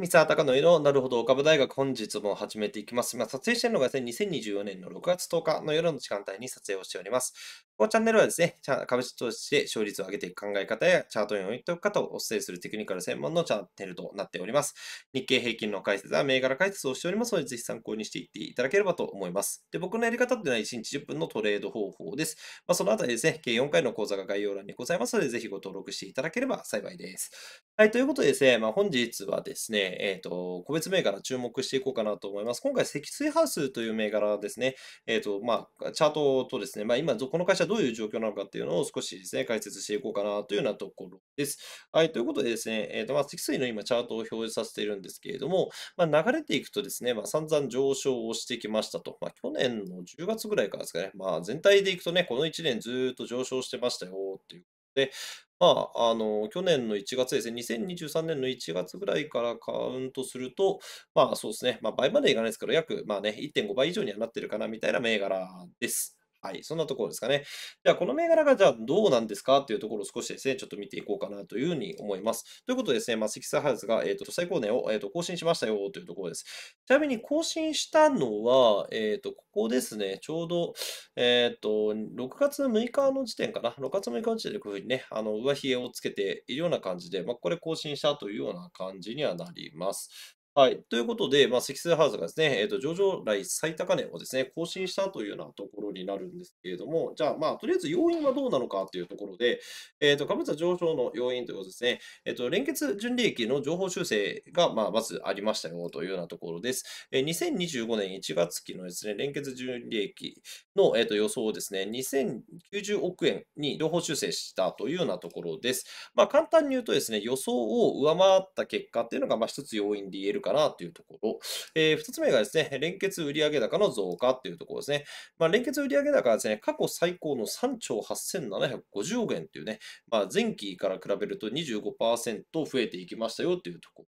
ミサー高野のなるほど岡部大学本日も始めていきます。今撮影しているのがですね、2024年の6月10日の夜の時間帯に撮影をしております。このチャンネルはですね、株式投資で勝率を上げていく考え方やチャートにおいておく方をお伝えするテクニカル専門のチャンネルとなっております。日経平均の解説は銘柄解説をしておりますので、ぜひ参考にしていっていただければと思います。で、僕のやり方というのは1日10分のトレード方法です。まあ、そのあたりですね、計4回の講座が概要欄にございますので、ぜひご登録していただければ幸いです。はい、ということでですね、まあ、本日はですね、えっ、ー、と、個別銘柄注目していこうかなと思います。今回、積水ハウスという銘柄ですね、えっ、ー、と、まあ、チャートとですね、まあ、今、この会社どういう状況なのかっていうのを少しですね、解説していこうかなというようなところです。はい、ということでですね、えっ、ー、と、まあ、積水の今、チャートを表示させているんですけれども、まあ、流れていくとですね、まあ、散々上昇をしてきましたと。まあ、去年の10月ぐらいからですかね、まあ、全体でいくとね、この1年ずっと上昇してましたよっていうことで、まあ、あの、去年の1月ですね、2023年の1月ぐらいからカウントすると、まあそうですね、まあ倍までいかないですけど、約、まあね、1.5倍以上にはなってるかなみたいな銘柄です。はい、そんなところですかね。じゃあ、この銘柄がじゃあどうなんですかっていうところを少しですね、ちょっと見ていこうかなというふうに思います。ということでですね、まあ、積載ハウスが、えーと、最高値を、えーと、更新しましたよというところです。ちなみに更新したのは、えっ、ー、と、ここですね、ちょうど、えっ、ー、と、6月6日の時点かな、6月6日の時点でこういうふうにね、あの上髭をつけているような感じで、まあ、これ更新したというような感じにはなります。はい。ということで、まあ、積水ハウスがですね、えと、上場来最高値をですね、更新したというようなところになるんですけれども、じゃあ、まあ、とりあえず要因はどうなのかというところで、えっ、と、株価上昇の要因ということですね、えと、連結純利益の情報修正が、まあ、まずありましたよというようなところです。えー、2025年1月期のですね、連結純利益の、えと、予想をですね、2090億円に情報修正したというようなところです。まあ、簡単に言うとですね、予想を上回った結果っていうのが、まあ、一つ要因で言えるるかなというところ。えー、2つ目がですね、連結売上高の増加というところですね。まあ、連結売上高はですね、過去最高の3兆8750億円というね、まあ、前期から比べると25%増えていきましたよというところ。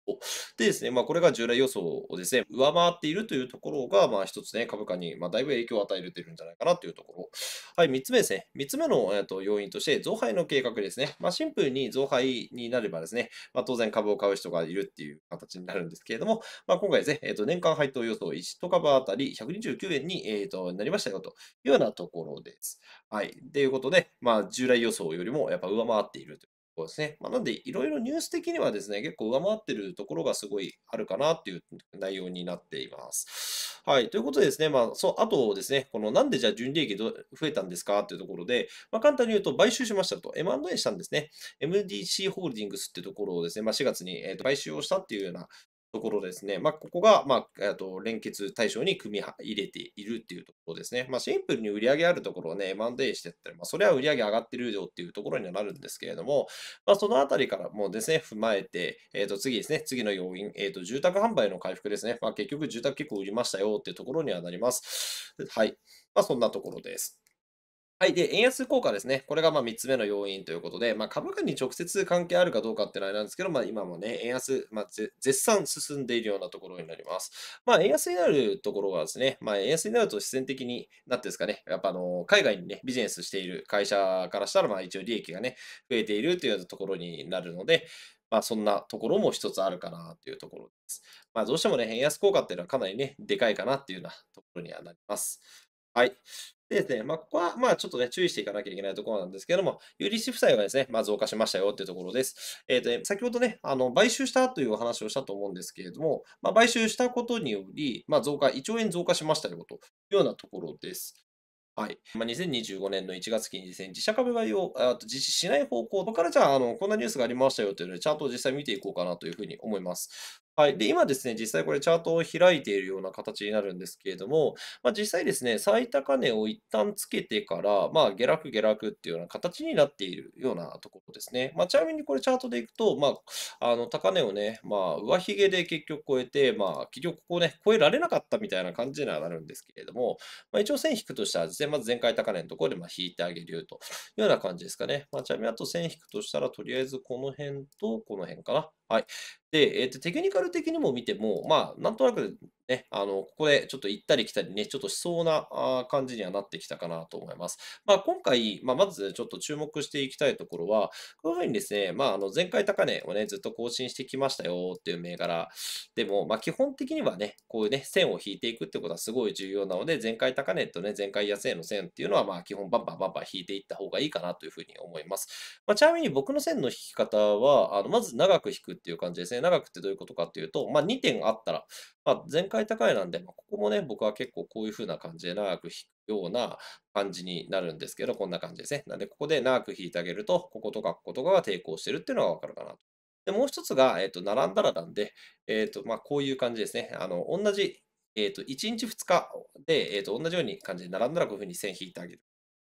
でですね、まあ、これが従来予想をですね、上回っているというところが、まあ、一つね、株価に、まあ、だいぶ影響を与えてるんじゃないかなというところ。はい、3つ目ですね。3つ目の、えー、と要因として、増配の計画ですね。まあ、シンプルに増配になればですね、まあ、当然株を買う人がいるっていう形になるんですけれども、まあ、今回ですね、えー、と年間配当予想1株あたり129円に、えー、となりましたよというようなところです。はい。ということで、まあ、従来予想よりもやっぱ上回っているところですね。まあ、なんで、いろいろニュース的にはですね、結構上回ってるところがすごいあるかなっていう内容になっています。はい。ということでですね、まあ、そう、あとですね、このなんでじゃあ純利益増えたんですかっていうところで、まあ、簡単に言うと、買収しましたと、M&A したんですね。MDC ホールディングスってところをですね、まあ、4月に、えー、と買収をしたっていうようなところですね。まあ、ここが、まあ、あと連結対象に組み入れているっていうところですね。まあ、シンプルに売り上げあるところをね、M&A してったら、まあ、それは売り上げ上がってるよっていうところにはなるんですけれども、まあ、そのあたりからもですね、踏まえて、えっ、ー、と、次ですね、次の要因、えっ、ー、と、住宅販売の回復ですね。まあ、結局、住宅結構売りましたよっていうところにはなります。はい。まあ、そんなところです。はい。で、円安効果ですね。これがまあ3つ目の要因ということで、まあ、株価に直接関係あるかどうかってのはあれなんですけど、まあ、今もね、円安、まあ、絶賛進んでいるようなところになります。まあ、円安になるところはですね、まあ、円安になると自然的になってですかね、やっぱあの海外にね、ビジネスしている会社からしたら、まあ、一応利益がね、増えているというところになるので、まあ、そんなところも一つあるかなというところです。まあ、どうしてもね、円安効果っていうのはかなりね、でかいかなっていうようなところにはなります。はい。でですね、まあ、ここは、まあ、ちょっとね、注意していかなきゃいけないところなんですけれども、有利子負債がですね、まあ、増加しましたよっていうところです。えっ、ー、と、ね、先ほどね、あの、買収したというお話をしたと思うんですけれども、まあ、買収したことにより、まあ、増加、1兆円増加しましたよというようなところです。はい。まあ、2025年の1月期にね、自社株買いを実施しない方向、ここからじゃあ、あの、こんなニュースがありましたよというので、ちゃんと実際見ていこうかなというふうに思います。はい。で、今ですね、実際これチャートを開いているような形になるんですけれども、まあ、実際ですね、最高値を一旦つけてから、まあ、下落下落っていうような形になっているようなところですね。まあ、ちなみにこれチャートでいくと、まあ、あの、高値をね、まあ、上髭で結局超えて、まあ、結局ここね、超えられなかったみたいな感じにはなるんですけれども、まあ、一応線引くとしたらですね、まず前回高値のところでま引いてあげるというような感じですかね。まあ、ちなみにあと線引くとしたら、とりあえずこの辺とこの辺かな。はい。で、えっと、テクニカル的にも見ても、まあ、なんとなくね、あの、ここでちょっと行ったり来たりね、ちょっとしそうな感じにはなってきたかなと思います。まあ、今回、まあ、まずちょっと注目していきたいところは、こういうふうにですね、まあ、あの、前回高値をね、ずっと更新してきましたよっていう銘柄でも、まあ、基本的にはね、こういうね、線を引いていくってことはすごい重要なので、前回高値とね、前回安値の線っていうのは、まあ、基本バンバンバンバン引いていった方がいいかなというふうに思います。まあ、ちなみに僕の線の引き方は、あの、まず長く引くっていう感じですね。長くってどういうことかっていうと、まあ、2点あったら、まあ、前回高い高いなんで、まここもね、僕は結構こういう風な感じで長く引くような感じになるんですけど、こんな感じですね。なんで、ここで長く引いてあげると、こことかこことかが抵抗してるっていうのがわかるかなと。で、もう一つが、えっ、と、並んだらなんで、えっ、と、まあ、こういう感じですね。あの、同じ、えっ、と、1日2日で、えっ、と、同じように感じで並んだらこういう風に線引いてあげる。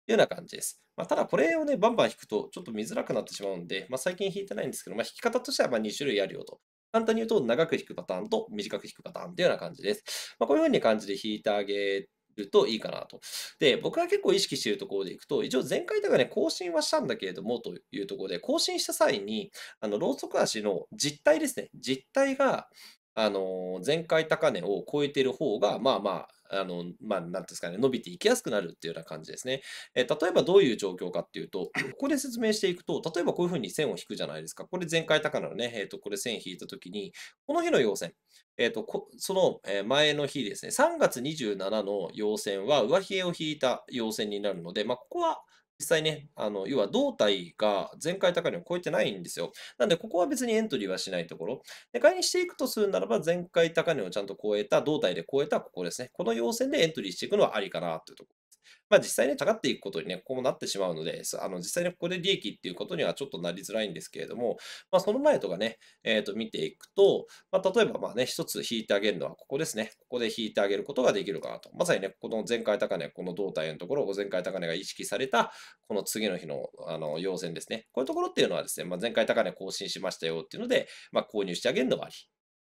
というような感じです。まあ、ただこれをね、バンバン引くとちょっと見づらくなってしまうんで、まあ、最近引いてないんですけど、まあ、引き方としてはま2種類あるよと。簡単に言うと、長く引くパターンと短く引くパターンというような感じです。まあ、こういうふうに感じで引いてあげるといいかなと。で、僕が結構意識しているところでいくと、一応前回とかね、更新はしたんだけれどもというところで、更新した際に、あの、ローソク足の実体ですね。実体が、あの、前回高値を超えている方が、まあまあ、あの、まあ、なんですかね、伸びていきやすくなるっていうような感じですね。えー、例えばどういう状況かっていうと、ここで説明していくと、例えばこういうふうに線を引くじゃないですか。これ前回高値のね、えっ、ー、と、これ線引いたときに、この日の陽線、えっ、ー、と、その前の日ですね、3月27の陽線は上髭を引いた陽線になるので、まあ、ここは実際ね、あの、要は胴体が前回高値を超えてないんですよ。なんで、ここは別にエントリーはしないところ。で、買いにしていくとするならば、前回高値をちゃんと超えた、胴体で超えた、ここですね。この要線でエントリーしていくのはありかなというところ。まあ、実際ね、下がっていくことにね、こうなってしまうので、あの実際にここで利益っていうことにはちょっとなりづらいんですけれども、まあ、その前とかね、えっ、ー、と、見ていくと、まあ、例えばまあね、一つ引いてあげるのはここですね。ここで引いてあげることができるかなと。まさにね、この前回高値、この胴体のところ、前回高値が意識された、この次の日のあの要線ですね。こういうところっていうのはですね、まあ、前回高値更新しましたよっていうので、まあ、購入してあげるのがあり。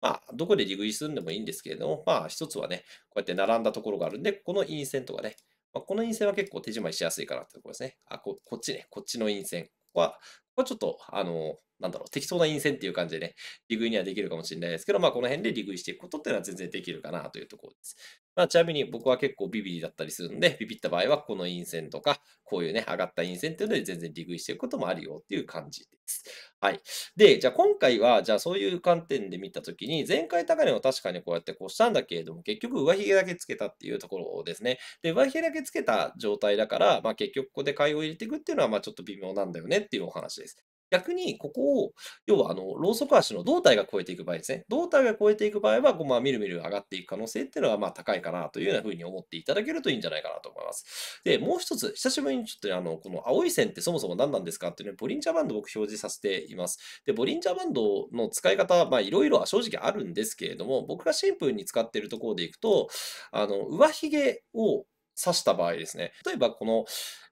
まあ、どこで利食いするんでもいいんですけれども、まあ、一つはね、こうやって並んだところがあるんで、この陰線とかね、まあ、この陰線は結構手締まりしやすいかなってところですね。あ、ここっちね、こっちの陰線は、ここはちょっと、あの、なんだろう、適当な陰線っていう感じでね、利食いにはできるかもしれないですけど、まあ、この辺で利食いしていくことっていうのは全然できるかなというところです。まあ、ちなみに僕は結構ビビリだったりするんで、ビビった場合は、この陰線とか、こういうね、上がった陰線っていうので全然利食いしていくこともあるよっていう感じです。はい。で、じゃあ今回は、じゃあそういう観点で見たときに、前回高値を確かにこうやってこうしたんだけれども、結局上髭だけつけたっていうところですね。で、上髭だけつけた状態だから、まあ結局ここで買いを入れていくっていうのは、まあちょっと微妙なんだよねっていうお話です。逆にここを、要はあのローソク足の胴体が超えていく場合ですね。胴体が超えていく場合は、こうまあ、みるみる上がっていく可能性っていうのはまあ高いかなというようなふうに思っていただけるといいんじゃないかなと思います。で、もう一つ、久しぶりにちょっと、ね、あのこの青い線ってそもそも何なんですかっていうね、ボリンジャーバンドを僕表示させています。で、ボリンジャーバンドの使い方、まあいろいろは正直あるんですけれども、僕がシンプルに使っているところでいくと、あの上髭を刺した場合ですね。例えばこの、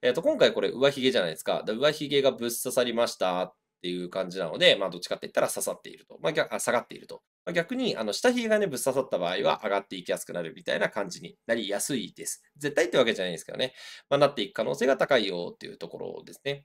えっ、ー、と、今回これ上髭じゃないですか。上髭がぶっ刺さりましたっていう感じなので、まあ、どっちかって言ったら刺さっていると。まあ、逆あ下がっていると。まあ、逆に、あの、下髭がね、ぶっ刺さった場合は上がっていきやすくなるみたいな感じになりやすいです。絶対ってわけじゃないんですけどね。まあ、なっていく可能性が高いよっていうところですね。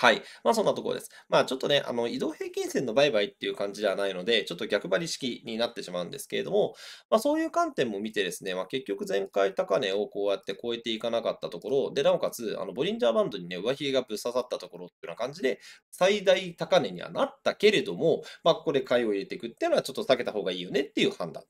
はい。まあ、そんなところです。まあ、ちょっとね、あの、移動平均線の売買っていう感じではないので、ちょっと逆張り式になってしまうんですけれども、まあ、そういう観点も見てですね、まあ、結局前回高値をこうやって超えていかなかったところ、で、なおかつ、あの、ボリンジャーバンドにね、上髭がぶっ刺さったところっていうような感じで、最大高値にはなったけれども、まあ、ここで買いを入れていくっていうのはちょっと避けた方がいいよねっていう判断。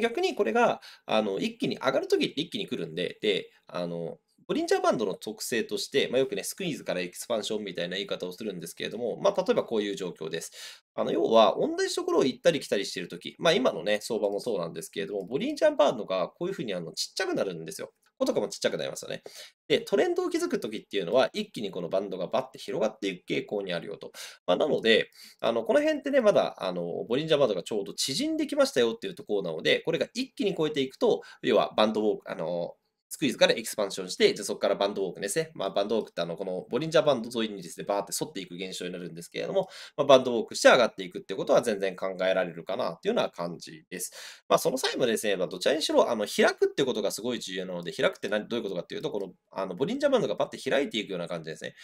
逆にこれが、あの、一気に上がるときって一気に来るんで、で、あの、ボリンジャーバンドの特性として、まあ、よくね、スクイーズからエクスパンションみたいな言い方をするんですけれども、まあ、例えばこういう状況です。あの、要は、同じところを行ったり来たりしているとき、まあ、今のね、相場もそうなんですけれども、ボリンジャーバンドがこういうふうにあのちっちゃくなるんですよ。こことかもちっちゃくなりますよね。で、トレンドを築くときっていうのは、一気にこのバンドがバッて広がっていく傾向にあるよと。まあ、なので、あの、この辺ってね、まだ、あの、ボリンジャーバンドがちょうど縮んできましたよっていうところなので、これが一気に超えていくと、要はバンドウォーク、あの、スクイズからエキスパンションして、じゃそこからバンドウォークですね。まあ、バンドウォークってあの、このボリンジャーバンド沿いにですね、バーって反っていく現象になるんですけれども、まあ、バンドウォークして上がっていくってことは全然考えられるかなっていうような感じです。まあ、その際もですね、まあ、どちらにしろ、あの、開くってことがすごい重要なので、開くって何どういうことかっていうと、この、あの、ボリンジャーバンドがバッて開いていくような感じですね。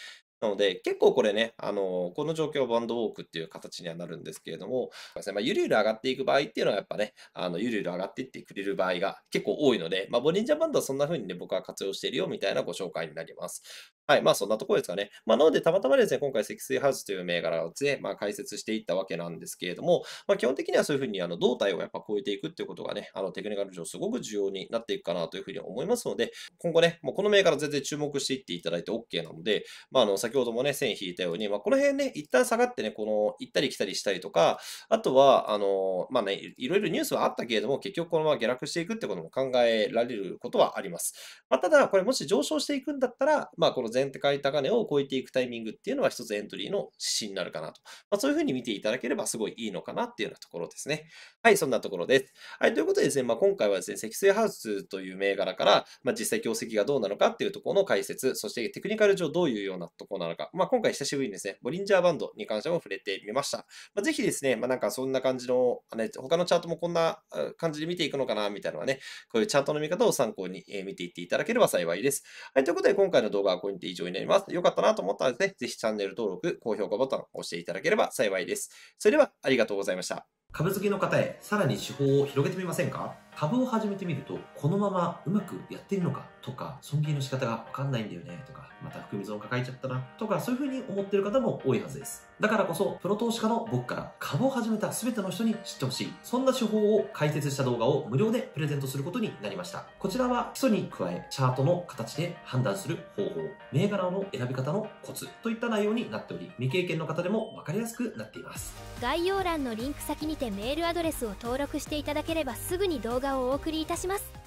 なので、結構これね、あのこの状況バンドウォークっていう形にはなるんですけれども、まあ、ゆるゆる上がっていく場合っていうのはやっぱね、あのゆるゆる上がっていってくれる場合が結構多いので、まあ、ボリンジャーバンドはそんな風にね、僕は活用しているよみたいなご紹介になります。はい。まあ、そんなところですかね。まあ、なので、たまたまですね、今回、積水ハウスという銘柄をですね、まあ、解説していったわけなんですけれども、まあ、基本的にはそういうふうに、あの、胴体をやっぱ超えていくっていうことがね、あの、テクニカル上すごく重要になっていくかなというふうに思いますので、今後ね、もうこの銘柄全然注目していっていただいて OK なので、まあ、あの、先ほどもね、線引いたように、まあ、この辺ね、一旦下がってね、この、行ったり来たりしたりとか、あとは、あの、まあね、いろいろニュースはあったけれども、結局このまま下落していくってことも考えられることはあります。まあ、ただ、これもし上昇していくんだったら、まあ、この全体高値を超えていくタイミングっていうのは一つエントリーの指針になるかなと。まあ、そういうふうに見ていただければすごいいいのかなっていうようなところですね。はい、そんなところです。はい、ということでですね、まあ、今回はですね、積水ハウスという銘柄から、まあ、実際業績がどうなのかっていうところの解説、そしてテクニカル上どういうようなところなのか、まあ、今回久しぶりにですね、ボリンジャーバンドに関しても触れてみました。まあ、ぜひですね、まあ、なんかそんな感じの、ね、他のチャートもこんな感じで見ていくのかなみたいなのはね、こういうチャートの見方を参考に見ていっていただければ幸いです。はい、ということで今回の動画はこれにで以上になります。良かったなと思ったらですね、ぜひチャンネル登録、高評価ボタンを押していただければ幸いです。それではありがとうございました。株好きの方へさらに手法を広げてみませんか株を始めてみると、このままうまくやっているのかとか、尊敬の仕方がわかんないんだよねとか、また含み損抱えちゃったなとか、そういう風に思ってる方も多いはずです。だからこそ、プロ投資家の僕から株を始めた全ての人に知ってほしい。そんな手法を解説した動画を無料でプレゼントすることになりました。こちらは基礎に加え、チャートの形で判断する方法、銘柄の選び方のコツといった内容になっており、未経験の方でもわかりやすくなっています。概要欄のリンク先にてメールアドレスを登録していただければすぐに動画をお送りいたします。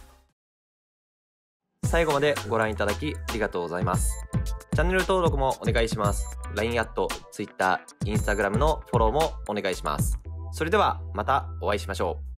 最後までご覧いただきありがとうございます。チャンネル登録もお願いします。LINE アット、Twitter、Instagram のフォローもお願いします。それではまたお会いしましょう。